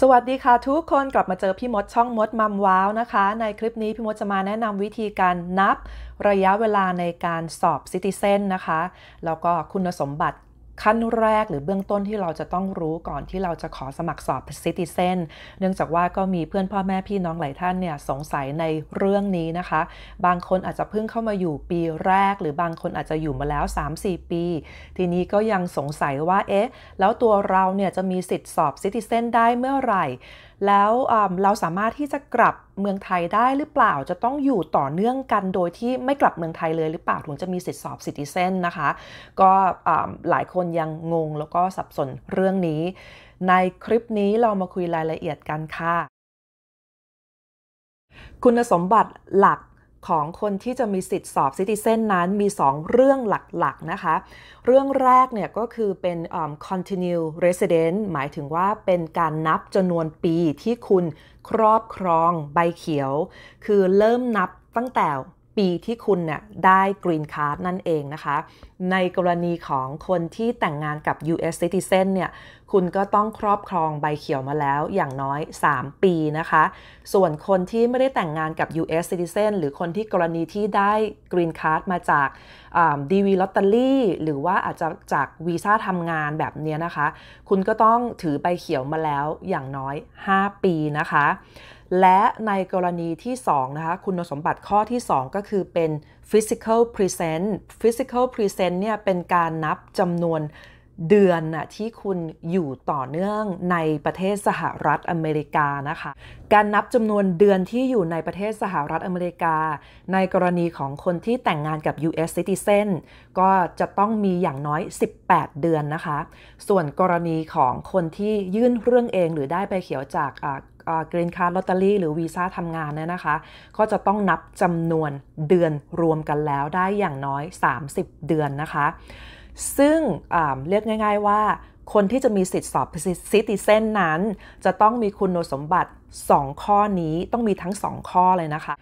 สวัสดีค่ะทุกคนกลับมาเจอพี่มดช่องมดมัมว้าวนะคะ ในคลิปนี้พี่มดจะมาแนะนำวิธีการนับระยะเวลาในการสอบซิติเซนนะคะ แล้วก็คุณสมบัติขั้นแรกหรือเบื้องต้นที่เราจะต้องรู้ก่อนที่เราจะขอสมัครสอบซิติเซนเนื่องจากว่าก็มีเพื่อนพ่อแม่พี่น้องหลายท่านเนี่ยสงสัยในเรื่องนี้นะคะ บางคนอาจจะเพิ่งเข้ามาอยู่ปีแรก หรือบางคนอาจจะอยู่มาแล้ว 3-4 ปี ทีนี้ก็ยังสงสัยว่าเอ๊ะแล้วตัวเราเนี่ยจะมีสิทธิ์สอบซิติเซนได้เมื่อไหร่แล้วเราสามารถที่จะกลับเมืองไทยได้หรือเปล่าจะต้องอยู่ต่อเนื่องกันโดยที่ไม่กลับเมืองไทยเลยหรือเปล่าถึงจะมีสิทธิสอบสิทธิเส้นนะคะ ก็หลายคนยังงงแล้วก็สับสนเรื่องนี้ ในคลิปนี้เรามาคุยรายละเอียดกันค่ะ คุณสมบัติหลักของคนที่จะมีสิทธิ์สอบซิติเซนนั้นมี 2 เรื่องหลักๆนะคะ เรื่องแรกเนี่ยก็คือเป็น continue resident หมายถึงว่าเป็นการนับจำนวนปีที่คุณครอบครองใบเขียว คือเริ่มนับตั้งแต่ปีที่คุณเนี่ยได้กรีนคาร์ดนั่นเองนะคะ ในกรณีของคนที่แต่งงานกับ U.S. citizen เนี่ยคุณก็ต้องครอบครองใบเขียวมาแล้วอย่างน้อย 3 ปีนะคะ ส่วนคนที่ไม่ได้แต่งงานกับ U.S. citizen หรือคนที่กรณีที่ได้กรีนคาร์ดมาจากดีวีลอตเตอรี่หรือว่าอาจจะจากวีซ่าทำงานแบบนี้นะคะ คุณก็ต้องถือใบเขียวมาแล้วอย่างน้อย 5 ปีนะคะและในกรณีที่2นะคะคุณสมบัติข้อที่2ก็คือเป็น physical present physical present เนี่ยเป็นการนับจำนวนเดือนน่ะที่คุณอยู่ต่อเนื่องในประเทศสหรัฐอเมริกานะคะการนับจำนวนเดือนที่อยู่ในประเทศสหรัฐอเมริกา ในกรณีของคนที่แต่งงานกับ U.S. citizen ก็จะต้องมีอย่างน้อย 18 เดือนนะคะส่วนกรณีของคนที่ยื่นเรื่องเองหรือได้ไปเขียวจากกรีนคาร์ดลอตเตอรี่หรือวีซ่าทำงานเนี่ยนะคะ ก็จะต้องนับจำนวนเดือนรวมกันแล้วได้อย่างน้อย 30 เดือนนะคะ ซึ่งเรียกง่าย ๆว่า คนที่จะมีสิทธิสอบซิติเซนนั้น จะต้องมีคุณสมบัติ 2 ข้อนี้ต้องมีทั้ง 2 ข้อเลยนะคะ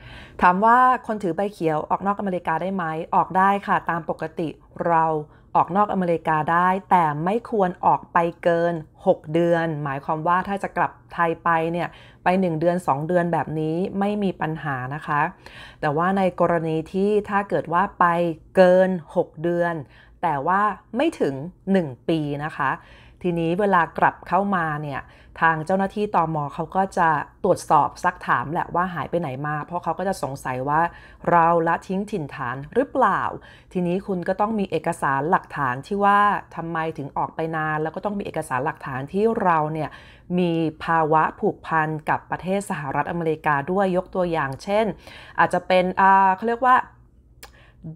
ถามว่าคนถือใบเขียว ออกนอกอเมริกาได้ไหมออกได้ค่ะ ตามปกติเราออกนอกอเมริกาได้ แต่ไม่ควรออกไปเกิน 6 เดือน หมายความว่าถ้าจะกลับไทยไปเนี่ยไป 1 เดือน 2 เดือนแบบนี้ไม่มีปัญหานะคะ แต่ว่าในกรณีที่ถ้าเกิดว่าไปเกิน 6 เดือน แต่ว่าไม่ถึง 1 ปีนะคะทีนี้เวลากลับเข้ามาเนี่ยทางเจ้าหน้าที่ตอมอเขาก็จะตรวจสอบซักถามแหละว่าหายไปไหนมา เพราะเขาก็จะสงสัยว่าเราละทิ้งถิ่นฐานหรือเปล่า ทีนี้คุณก็ต้องมีเอกสารหลักฐานที่ว่าทำไมถึงออกไปนานแล้วก็ต้องมีเอกสารหลักฐานที่เราเนี่ยมีภาวะผูกพันกับประเทศสหรัฐอเมริกาด้วยยกตัวอย่างเช่น อาจจะเป็นเขาเรียกว่า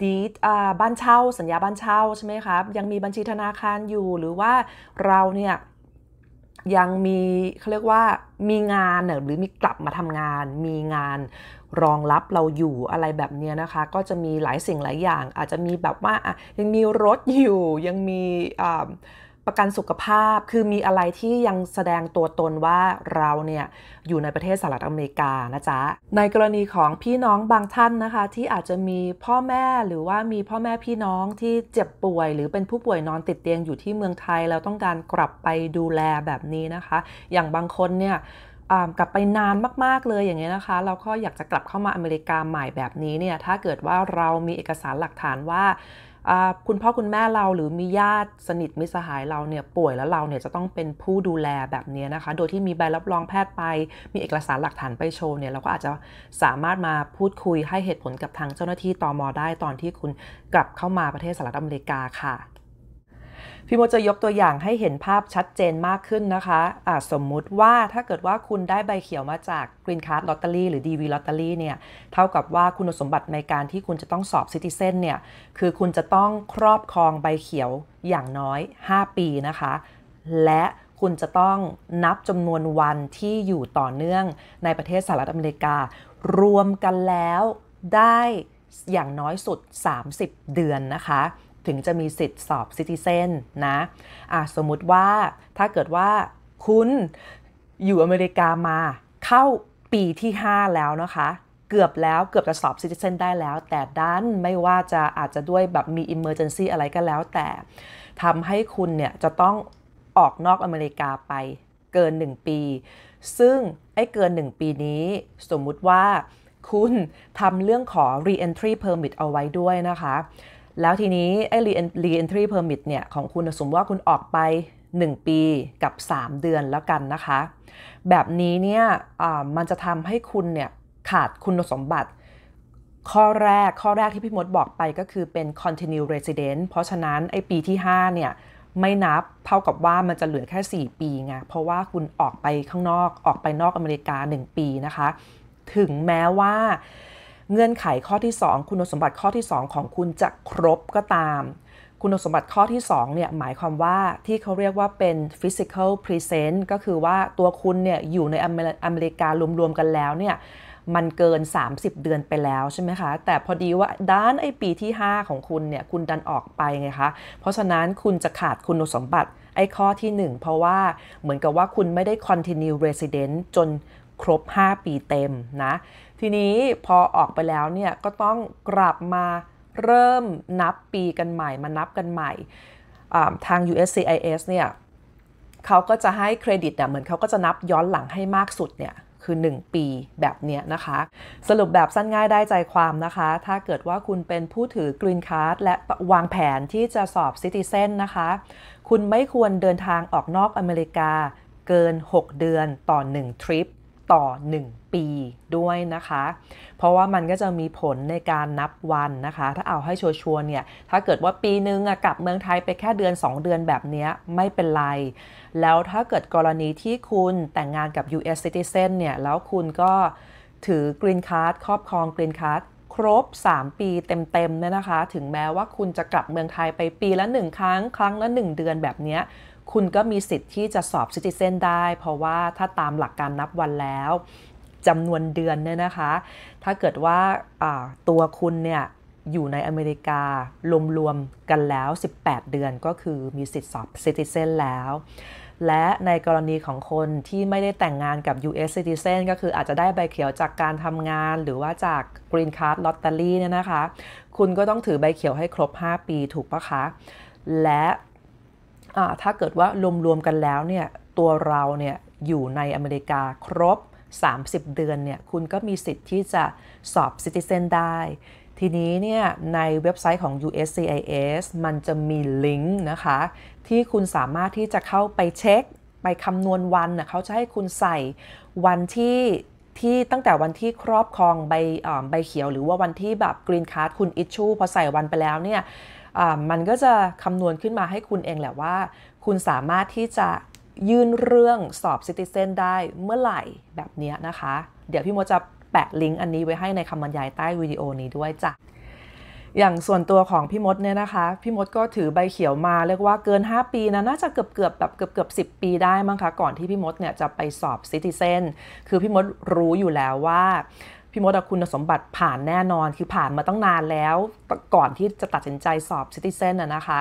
ดีดบ้านเช่า สัญญาบ้านเช่าใช่ไหมคะ ยังมีบัญชีธนาคารอยู่หรือว่าเราเนี่ยยังมีเขาเรียกว่ามีงานหรือมีกลับมาทำงาน มีงานรองรับเราอยู่อะไรแบบนี้นะคะ ก็จะมีหลายสิ่งหลายอย่าง อาจจะมีแบบว่ายังมีรถอยู่ ยังมีประกันสุขภาพคือมีอะไรที่ยังแสดงตัวตนว่าเราเนี่ยอยู่ในประเทศสหรัฐอเมริกานะจ๊ะในกรณีของพี่น้องบางท่านนะคะ ที่อาจจะมีพ่อแม่หรือว่ามีพ่อแม่พี่น้องที่เจ็บป่วย หรือเป็นผู้ป่วยนอนติดเตียงอยู่ที่เมืองไทย แล้วต้องการกลับไปดูแลแบบนี้นะคะ อย่างบางคนเนี่ยกลับไปนานมากๆเลยอย่างเงี้ยนะคะ เราก็อยากจะกลับเข้ามาอเมริกาใหม่แบบนี้เนี่ยถ้าเกิดว่าเรามีเอกสารหลักฐานว่าคุณพ่อคุณแม่เราหรือมีญาติสนิทมิสหายเราเนี่ยป่วยแล้วเราเนี่ยจะต้องเป็นผู้ดูแลแบบนี้นะคะ โดยที่มีใบรับรองแพทย์ไป มีเอกสารหลักฐานไปโชว์เนี่ยเราก็อาจจะสามารถมาพูดคุยให้เหตุผลกับทางเจ้าหน้าที่ตอมอได้ตอนที่คุณกลับเข้ามาประเทศสหรัฐอเมริกาค่ะพี่โมจะยกตัวอย่างให้เห็นภาพชัดเจนมากขึ้นนะคะะสมมุติว่าถ้าเกิดว่าคุณได้ใบเขียวมาจากกรีนการ์ดลอตเตอรี่หรือ DV ลอตเตอรี่เนี่ย เท่ากับว่าคุณสมบัติในการที่คุณจะต้องสอบซิติเซนเนี่ย คือคุณจะต้องครอบครองใบเขียวอย่างน้อย 5 ปีนะคะ และคุณจะต้องนับจำนวนวันที่อยู่ต่อเนื่องในประเทศสหรัฐอเมริกา รวมกันแล้วได้อย่างน้อยสุด 30 เดือนนะคะถึงจะมีสิทธิ์สอบซิติเซนนะะสมมุติว่าถ้าเกิดว่าคุณอยู่อเมริกามาเข้าปีที่ 5 แล้วนะคะ เกือบแล้วเกือบจะสอบซิติเซนได้แล้ว แต่ด้านไม่ว่าจะอาจจะด้วยแบบมีอิมเมอร์เจนซีอะไรก็แล้วแต่ทำให้คุณเนี่ยจะต้องออกนอกอเมริกาไปเกิน 1 ปี ซึ่งไอ้เกิน 1 ปีนี้ สมมุติว่าคุณทำเรื่องขอ re-entry permit เอาไว้ด้วยนะคะแล้วทีนี้ไอ้ re-entry permit เนี่ย ของคุณสมมติว่าคุณออกไป 1 ปีกับ 3 เดือนแล้วกันนะคะ แบบนี้เนี่ยมันจะทำให้คุณเนี่ย ขาดคุณสมบัติ ข้อแรกข้อแรกที่พี่มดบอกไปก็คือเป็น continue resident เพราะฉะนั้นไอ้ปีที่ 5 เนี่ย ไม่นับเท่ากับว่ามันจะเหลือแค่ 4 ปีไงเพราะว่าคุณออกไปข้างนอกออกไปนอกอเมริกา 1 ปีนะคะ ถึงแม้ว่าเงื่อนไขข้อที่ 2 คุณสมบัติข้อที่ 2 ของคุณจะครบก็ตาม คุณสมบัติข้อที่2เนี่ยหมายความว่าที่เขาเรียกว่าเป็น physical present ก็คือว่าตัวคุณเนี่ยอยู่ในอเมริการวมๆกันแล้วเนี่ยมันเกิน 30 เดือนไปแล้วใช่ไหมคะแต่พอดีว่าด้านไอปีที่ 5 ของคุณเนี่ยคุณดันออกไปไงคะเพราะฉะนั้นคุณจะขาดคุณสมบัติไอข้อที่ 1 เพราะว่าเหมือนกับว่าคุณไม่ได้ continue resident จนครบ 5 ปีเต็มนะทีนี้พอออกไปแล้วเนี่ยก็ต้องกลับมาเริ่มนับปีกันใหม่มานับกันใหม่ทาง USCIS เนี่ยเขาก็จะให้เครดิตเนี่ยเหมือนเขาก็จะนับย้อนหลังให้มากสุดเนี่ย คือ 1 ปีแบบเนี้ยนะคะ สรุปแบบสั้นง่ายได้ใจความนะคะ ถ้าเกิดว่าคุณเป็นผู้ถือกรีนการ์ดและวางแผนที่จะสอบซิติเซนนะคะคุณไม่ควรเดินทางออกนอกอเมริกาเกิน 6 เดือนต่อ 1 ทริปต่อ 1 ปีด้วยนะคะ เพราะว่ามันก็จะมีผลในการนับวันนะคะ ถ้าเอาให้ชัวร์เนี่ย ถ้าเกิดว่าปีนึงกลับเมืองไทยไปแค่เดือน 2 เดือนแบบนี้ไม่เป็นไร แล้วถ้าเกิดกรณีที่คุณแต่งงานกับ US citizen เนี่ย แล้วคุณก็ถือกรีนคาร์ดครอบครองกรีนคาร์ดครบ 3 ปีเต็มๆเนี่ยนะคะ ถึงแม้ว่าคุณจะกลับเมืองไทยไปปีละ 1 ครั้ง ครั้งละ 1 เดือนแบบนี้คุณก็มีสิทธิ์ที่จะสอบซิติเซนได้เพราะว่าถ้าตามหลักการนับวันแล้วจำนวนเดือนเนี่ยนะคะ ถ้าเกิดว่าตัวคุณเนี่ย อยู่ในอเมริการรวมๆ กันแล้ว 18 เดือนก็คือมีสิทธิ์สอบซิติเซนแล้ว และในกรณีของคนที่ไม่ได้แต่งงานกับ U.S. citizen ก็คืออาจจะได้ใบเขียวจากการทำงานหรือว่าจาก Green Card Lottery เนี่ยนะคะ คุณก็ต้องถือใบเขียวให้ครบ 5 ปีถูกปะคะและถ้าเกิดว่ารวมๆกันแล้วเนี่ยตัวเราเนี่ยอยู่ในอเมริกาครบ 30 เดือนเนี่ยคุณก็มีสิทธิ์ที่จะสอบซิติเซนได้ ทีนี้เนี่ยในเว็บไซต์ของ USCIS มันจะมีลิงก์นะคะที่คุณสามารถที่จะเข้าไปเช็ค ไปคำนวณวันเน่เขาจะให้คุณใส่วันที่ที่ตั้งแต่วันที่ครอบครองใบใบเขียว หรือว่าวันที่แบบกรีนคาร์ดคุณอิชชูพอใส่วันไปแล้วเนี่ยมันก็จะคำนวณขึ้นมาให้คุณเองแหละว่าคุณสามารถที่จะยื่นเรื่องสอบซิติเซนได้เมื่อไหร่แบบนี้นะคะ เดี๋ยวพี่โมจะแปะลิงก์อันนี้ไว้ให้ในคำบรรยายใต้วิดีโอนี้ด้วยจ้ะ อย่างส่วนตัวของพี่มดเนี่ยนะคะ พี่มดก็ถือใบเขียวมา เรียกว่าเกิน 5 ปีนะน่าจะเกือบเกือบแบบเกือบเกือบสิปีได้มั้งคะ ก่อนที่พี่มดเนี่ยจะไปสอบซิติเซนคือพี่มดรู้อยู่แล้วว่าพี่มดคุณสมบัติผ่านแน่นอนคือผ่านมาตั้งนานแล้ว ก่อนที่จะตัดสินใจสอบซิติเซนนะคะ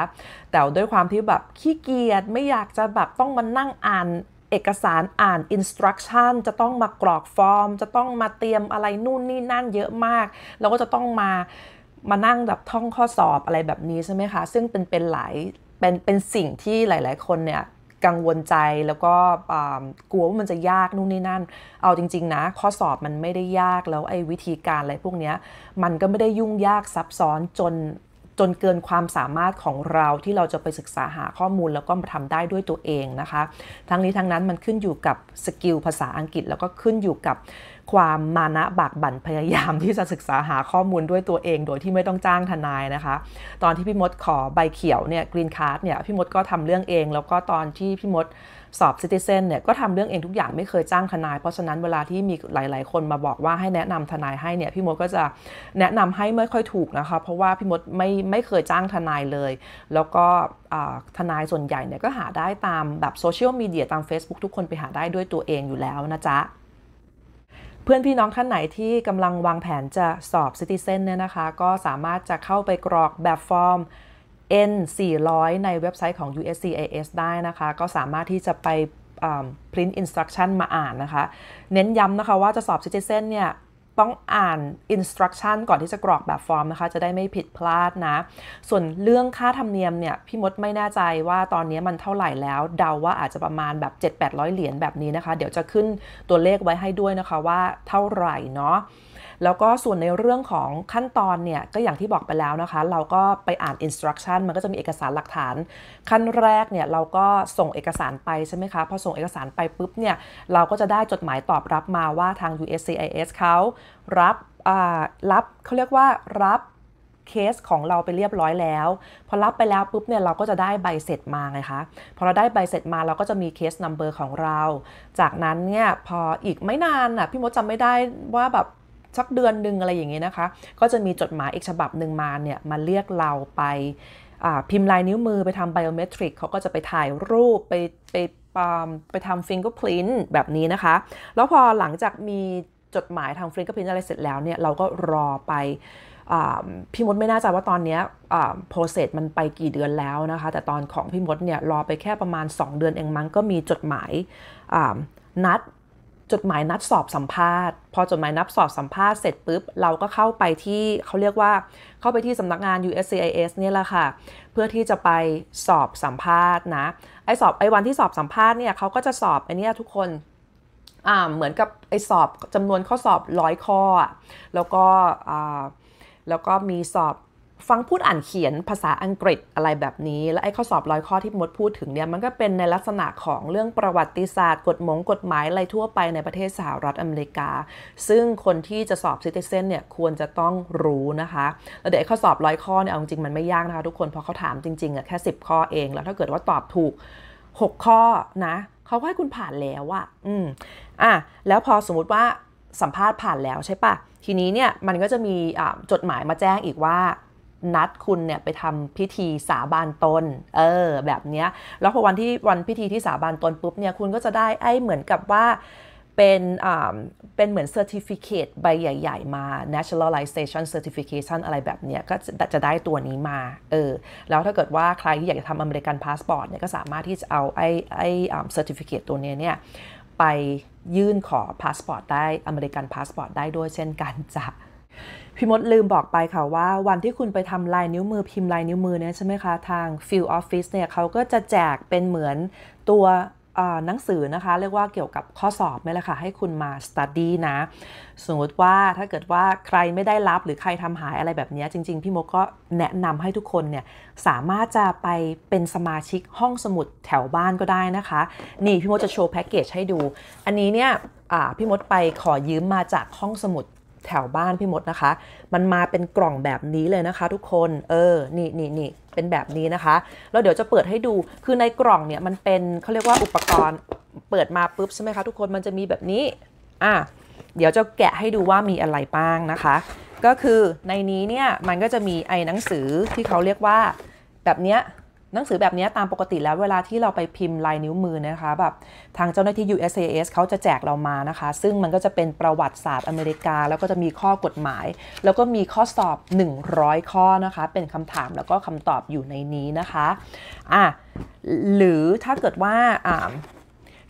แต่ด้วยความที่แบบขี้เกียจไม่อยากจะแบบต้องมานั่งอ่านเอกสารอ่านอินสตรักชั่นจะต้องมากรอกฟอร์ม จะต้องมาเตรียมอะไรนู่นนี่นั่นเยอะมาก แล้วก็จะต้องมามานั่งแบบท่องข้อสอบอะไรแบบนี้ใช่ไหมคะ ซึ่งเป็นเป็นหลายเป็นเป็นสิ่งที่หลาย ๆคนเนี่ยกังวลใจแล้วก็กลัวว่ามันจะยากนู่นนี่นั่น เอาจริงๆนะข้อสอบมันไม่ได้ยากแล้วไอ้วิธีการอะไรพวกนี้มันก็ไม่ได้ยุ่งยากซับซ้อนจน จนเกินความสามารถของเราที่เราจะไปศึกษาหาข้อมูลแล้วก็มาทำได้ด้วยตัวเองนะคะ ทั้งนี้ทั้งนั้นมันขึ้นอยู่กับสกิลภาษาอังกฤษ แล้วก็ขึ้นอยู่กับความมานะบากบั่นพยายามที่จะศึกษาหาข้อมูลด้วยตัวเอง โดยที่ไม่ต้องจ้างทนายนะคะ ตอนที่พี่มดขอใบเขียวเนี่ยกรีนคาร์ดเนี่ยพี่มดก็ทำเรื่องเองแล้วก็ตอนที่พี่มดสอบซิติเซนเนี่ยก็ทำเรื่องเองทุกอย่างไม่เคยจ้างทนาย เพราะฉะนั้นเวลาที่มีหลาย ๆ คนมาบอกว่าให้แนะนำทนายให้เนี่ยพี่มดก็จะแนะนำให้ไม่ค่อยถูกนะคะ เพราะว่าพี่มดไม่ไม่เคยจ้างทนายเลย แล้วก็ทนายส่วนใหญ่เนี่ยก็หาได้ตามแบบโซเชียลมีเดียตาม Facebook ทุกคนไปหาได้ด้วยตัวเองอยู่แล้วนะจ๊ะเพื่อนพี่น้องท่านไหนที่กำลังวางแผนจะสอบ citizen เนี่ยนะคะ ก็สามารถจะเข้าไปกรอกแบบฟอร์ม N 400ในเว็บไซต์ของ USCIS ได้นะคะ ก็สามารถที่จะไปพิมพ์ instruction มาอ่านนะคะ เน้นย้ำนะคะว่าจะสอบ citizen เนี่ยต้องอ่าน instruction ก่อนที่จะกรอกแบบฟอร์มนะคะ จะได้ไม่ผิดพลาดนะ ส่วนเรื่องค่าธรรมเนียมเนี่ยพี่มดไม่แน่ใจว่าตอนนี้มันเท่าไหร่แล้ว เดาว่าอาจจะประมาณแบบ 7-800 เหรียญแบบนี้นะคะ เดี๋ยวจะขึ้นตัวเลขไว้ให้ด้วยนะคะว่าเท่าไหร่เนาะแล้วก็ส่วนในเรื่องของขั้นตอนเนี่ย ก็อย่างที่บอกไปแล้วนะคะ เราก็ไปอ่านอินสตรักชั่นมันก็จะมีเอกสารหลักฐาน ขั้นแรกเนี่ยเราก็ส่งเอกสารไปใช่ไหมคะพอส่งเอกสารไปปุ๊บเนี่ยเราก็จะได้จดหมายตอบรับมาว่าทาง USCIS เขารับรับเขาเรียกว่ารับเคสของเราไปเรียบร้อยแล้วพอรับไปแล้วปุ๊บเนี่ยเราก็จะได้ใบเสร็จมาไงคะพอเราได้ใบเสร็จมาเราก็จะมีเคสนัมเบอร์ของเรา จากนั้นเนี่ยพออีกไม่นานอ่ะพี่มดจำไม่ได้ว่าแบบสักเดือนหนึ่งอะไรอย่างเงี้ยนะคะก็จะมีจดหมายอีกฉบับหนึ่งมาเนี่ยมาเรียกเราไปพิมพ์ลายนิ้วมือ ไปทำไบโอเมตริกเขาก็จะไปถ่ายรูปไปไปไปทำฟิงเกอร์พรินต์แบบนี้นะคะแล้วพอหลังจากมีจดหมายทางฟิงเกอร์พรินต์อะไรเสร็จแล้วเนี่ยเราก็รอไปพี่มดไม่น่าจะว่าตอนนี้โปรเซสมันไปกี่เดือนแล้วนะคะแต่ตอนของพี่มดเนี่ยรอไปแค่ประมาณ 2 เดือนเองมั้งก็มีจดหมายนัดจดหมายนัดสอบสัมภาษณ์พอจดหมายนัดสอบสัมภาษณ์เสร็จปุ๊บเราก็เข้าไปที่เขาเรียกว่าเข้าไปที่สำนักงาน USCIS เนี่ยแหละค่ะเพื่อที่จะไปสอบสัมภาษณ์นะไอสอบไอวันที่สอบสัมภาษณ์เนี่ยเขาก็จะสอบไอเนี้ยทุกคนอ่าเหมือนกับไอสอบจำนวนข้อสอบร้อยข้อแล้วก็ อ่าแล้วก็มีสอบฟังพูดอ่านเขียนภาษาอังกฤษอะไรแบบนี้ และไอ้ข้อสอบร้อยข้อที่มดพูดถึงเนี่ยมันก็เป็นในลักษณะของเรื่องประวัติศาสตร์กฎมงกฎหมายอะไรทั่วไปในประเทศสหรัฐอเมริกา ซึ่งคนที่จะสอบซิติเซนเนี่ยควรจะต้องรู้นะคะ แล้วเดี๋ยวข้อสอบร้อยข้อเนี่ยเอาจริงมันไม่ยากนะคะทุกคน เพราะเขาถามจริงๆอะแค่ 10 ข้อเอง แล้วถ้าเกิดว่าตอบถูก 6 ข้อนะเขาให้คุณผ่านแล้วอะอืมอ่ะแล้วพอสมมติว่าสัมภาษณ์ผ่านแล้วใช่ปะ ทีนี้เนี่ยมันก็จะมีะจดหมายมาแจ้งอีกว่านัดคุณเนี่ยไปทำพิธีสาบานตน เออแบบเนี้ย แล้วพอวันที่วันพิธีที่สาบานตนปุ๊บเนี่ย คุณก็จะได้ ไอ้เหมือนกับว่าเป็นอ่าเป็นเหมือนเซอร์ติฟิเคตใบใหญ่ๆ มา Naturalization Certification อะไรแบบเนี้ย ก็จะได้ตัวนี้มา เออ แล้วถ้าเกิดว่า ใครที่อยากจะทำอเมริกันพาสปอร์ตเนี่ยก็สามารถที่จะเอาไอ้ไอ้ซอร์ติฟิเคตตัวนี้เนี่ย ไปยื่นขอพาสปอร์ตได้อเมริกันพาสปอร์ตได้ด้วยเช่นกันจ้ะพี่มดลืมบอกไปค่ะว่าวันที่คุณไปทำลายนิ้วมือพิมพ์ลายนิ้วมือเนี่ยใช่ไหมคะ ทาง Field Office เนี่ยเขาก็จะแจกเป็นเหมือนตัวหนังสือนะคะ เรียกว่าเกี่ยวกับข้อสอบนี่แหละค่ะ ให้คุณมา study นะ สมมติว่าถ้าเกิดว่าใครไม่ได้รับหรือใครทำหายอะไรแบบนี้จริง ๆ พี่มกก็แนะนำให้ทุกคนเนี่ย สามารถจะไปเป็นสมาชิกห้องสมุดแถวบ้านก็ได้นะคะนี่พี่มดจะโชว์แพ็กเกจให้ดู อันนี้เนี่ยพี่มดไปขอยืมมาจากห้องสมุดแถวบ้าน พี่มดนะคะ มันมาเป็นกล่องแบบนี้เลยนะคะ ทุกคน เออ นี่นี่นี่ เป็นแบบนี้นะคะ แล้วเดี๋ยวจะเปิดให้ดู คือในกล่องเนี่ยมันเป็นเขาเรียกว่าอุปกรณ์ เปิดมาปุ๊บใช่ไหมคะทุกคน มันจะมีแบบนี้ อ่ะ เดี๋ยวจะแกะให้ดูว่ามีอะไรบ้างนะคะ ก็คือในนี้เนี่ย มันก็จะมีไอ้หนังสือที่เขาเรียกว่า แบบเนี้ยหนังสือแบบนี้ตามปกติแล้วเวลาที่เราไปพิมพ์ลายนิ้วมือนะคะแบบทางเจ้าหน้าที่ USAS เขาจะแจกเรามานะคะ ซึ่งมันก็จะเป็นประวัติศาสตร์อเมริกา แล้วก็จะมีข้อกฎหมาย แล้วก็มีข้อสอบ 100 ข้อนะคะ เป็นคำถามแล้วก็คำตอบอยู่ในนี้นะคะ อ่ะ หรือถ้าเกิดว่าอ่า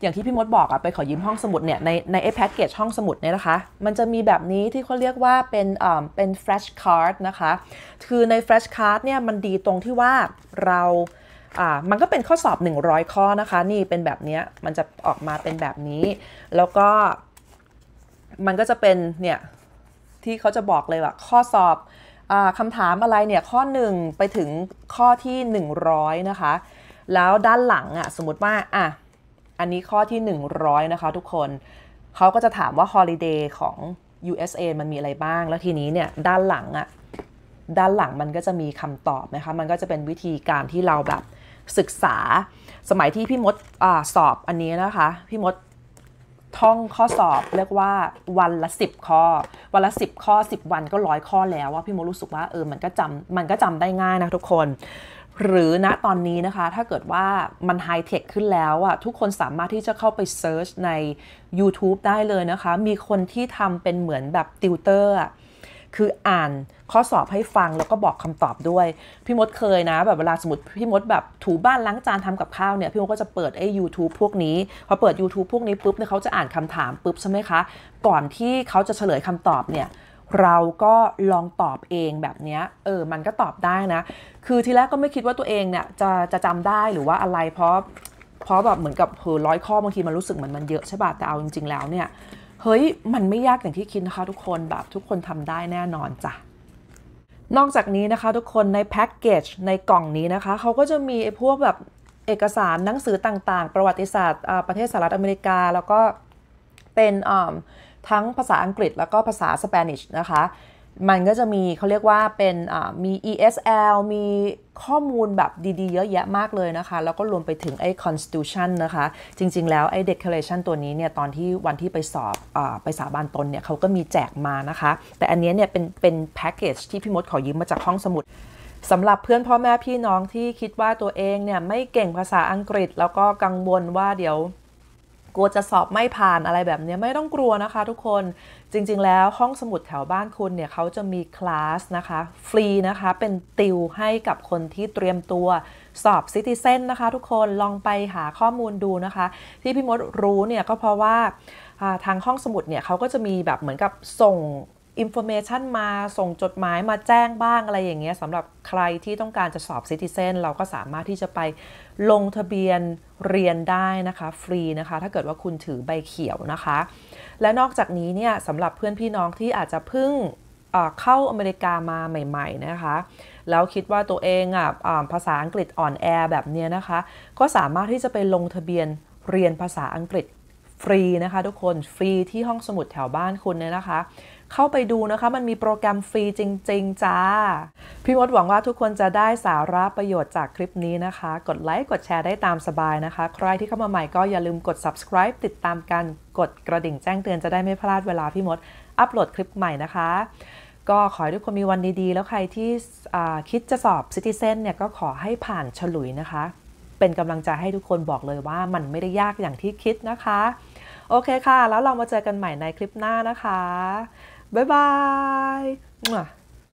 อย่างที่พี่มดบอกอะไปขอยืมห้องสมุดเนี่ยในในไอ้แพ็กเกจห้องสมุดเนี่ยนะคะมันจะมีแบบนี้ที่เขาเรียกว่าเป็นเอ่อเป็น flash card นะคะคือใน flash card เนี่ยมันดีตรงที่ว่าเราอ่ามันก็เป็นข้อสอบ 100 ข้อนะคะ นี่เป็นแบบนี้มันจะออกมาเป็นแบบนี้ แล้วก็ มันก็จะเป็นเนี่ยที่เขาจะบอกเลยว่าข้อสอบอ่าคำถามอะไรเนี่ยข้อ1ไปถึงข้อที่ 100 นะคะ แล้วด้านหลังอะะสมมติว่าอ่ะอันนี้ข้อที่100 นะคะทุกคนเขาก็จะถามว่าอลิเดย์ของ USA มันมีอะไรบ้าง แล้วทีนี้เนี่ยด้านหลังอะด้านหลังมันก็จะมีคำตอบนะคะ มันก็จะเป็นวิธีการที่เราแบบศึกษา สมัยที่พี่มดอสอบอันนี้นะคะ พี่มดท่องข้อสอบเรียกว่าวันละ 10 ข้อ วันละ 10 ข้อ 10 วันก็ร้อยข้อแล้วว่าพี่มดรู้สึกว่าเออมันก็จำมันก็จำได้ง่ายนะทุกคนหรือณตอนนี้นะคะถ้าเกิดว่ามันไฮเทคขึ้นแล้วอะทุกคนสามารถที่จะเข้าไปเซิร์ชใน YouTube ได้เลยนะคะ มีคนที่ทำเป็นเหมือนแบบติวเตอร์คืออ่านข้อสอบให้ฟังแล้วก็บอกคำตอบด้วย พี่มดเคยนะ แบบเวลาสมมติพี่มดแบบถูบ้านล้างจานทำกับข้าวเนี่ย พี่มดก็จะเปิดไอ้ YouTube พวกนี้ พอเปิด YouTube พวกนี้ปุ๊บเนี่ยเขาจะอ่านคำถามปุ๊บใช่ไหมคะ ก่อนที่เขาจะเฉลยคำาตอบเนี่ยเราก็ลองตอบเองแบบนี้เออ มันก็ตอบได้นะ คือทีแรกก็ไม่คิดว่าตัวเองเนี่ยจะจะจำได้หรือว่าอะไร เพราะ เพราะแบบเหมือนกับเผอร้อยข้อบางทีมันรู้สึกเหมือนมันเยอะใช่ป่ะ แต่เอาจริงๆแล้วเนี่ย เฮ้ย มันไม่ยากอย่างที่คิดนะคะ ทุกคน แบบทุกคนทำได้แน่นอนจ้ะ นอกจากนี้นะคะทุกคนในแพ็กเกจในกล่องนี้นะคะ เขาก็จะมีไอ้พวกแบบเอกสารหนังสือต่าง ๆ ประวัติศาสตร์ประเทศสหรัฐอเมริกา แล้วก็เป็นอทั้งภาษาอังกฤษแล้วก็ภาษาสเปนิชนะคะมันก็จะมีเขาเรียกว่าเป็นมี ESL มีข้อมูลแบบดีๆ เยอะแยะมากเลยนะคะ แล้วก็รวมไปถึงไอ้ constitution นะคะ จริงๆแล้ว ไอ้ declaration ตัวนี้เนี่ยตอนที่วันที่ไปสอบอไปสาบานตนเนี่ยเขาก็มีแจกมานะคะ แต่อันนี้เนี่ยเป็นเป็นแพ็กเกจที่พี่มดขอยืมมาจากห้องสมุดสำหรับเพื่อนพ่อแม่พี่น้องที่คิดว่าตัวเองเนี่ยไม่เก่งภาษาอังกฤษ แล้วก็กังวลว่าเดี๋ยวกลัวจะสอบไม่ผ่านอะไรแบบนี้ไม่ต้องกลัวนะคะทุกคนจริง ๆ แล้วห้องสมุดแถวบ้านคุณเนี่ยเขาจะมีคลาสนะคะฟรีนะคะ เป็นติวให้กับคนที่เตรียมตัวสอบซิติเซนนะคะทุกคนลองไปหาข้อมูลดูนะคะ ที่พี่มดรู้เนี่ย ก็เพราะว่า ทางห้องสมุดเนี่ยเขาก็จะมีแบบเหมือนกับส่งอินโฟเมชันมาส่งจดหมายมาแจ้งบ้างอะไรอย่างเงี้ยสำหรับใครที่ต้องการจะสอบซิติเซนเราก็สามารถที่จะไปลงทะเบียนเรียนได้นะคะ ฟรีนะคะ ถ้าเกิดว่าคุณถือใบเขียวนะคะ และนอกจากนี้เนี่ยสำหรับเพื่อนพี่น้องที่อาจจะเพิ่งเข้าอเมริกามาใหม่ ๆนะคะ แล้วคิดว่าตัวเองอ่ะภาษาอังกฤษอ่อนแอแบบเนี้ยนะคะ ก็สามารถที่จะไปลงทะเบียนเรียนภาษาอังกฤษฟรีนะคะ ทุกคนฟรีที่ห้องสมุดแถวบ้านคุณเนี่ยนะคะเข้าไปดูนะคะ มันมีโปรแกรมฟรีจริงๆจ้า พี่มดหวังว่าทุกคนจะได้สาระประโยชน์จากคลิปนี้นะคะ กดไลค์ กดแชร์ได้ตามสบายนะคะ ใครที่เข้ามาใหม่ก็อย่าลืมกด subscribe ติดตามกัน กดกระดิ่งแจ้งเตือนจะได้ไม่พลาดเวลาพี่มด อัปโหลดคลิปใหม่นะคะ ก็ขอให้ทุกคนมีวันดี ๆ แล้วใครที่คิดจะสอบซิติเซนเนี่ยก็ขอให้ผ่านฉลุยนะคะ เป็นกำลังใจให้ทุกคนบอกเลยว่ามันไม่ได้ยากอย่างที่คิดนะคะ โอเคค่ะ แล้วเรามาเจอกันใหม่ในคลิปหน้านะคะ Bye bye.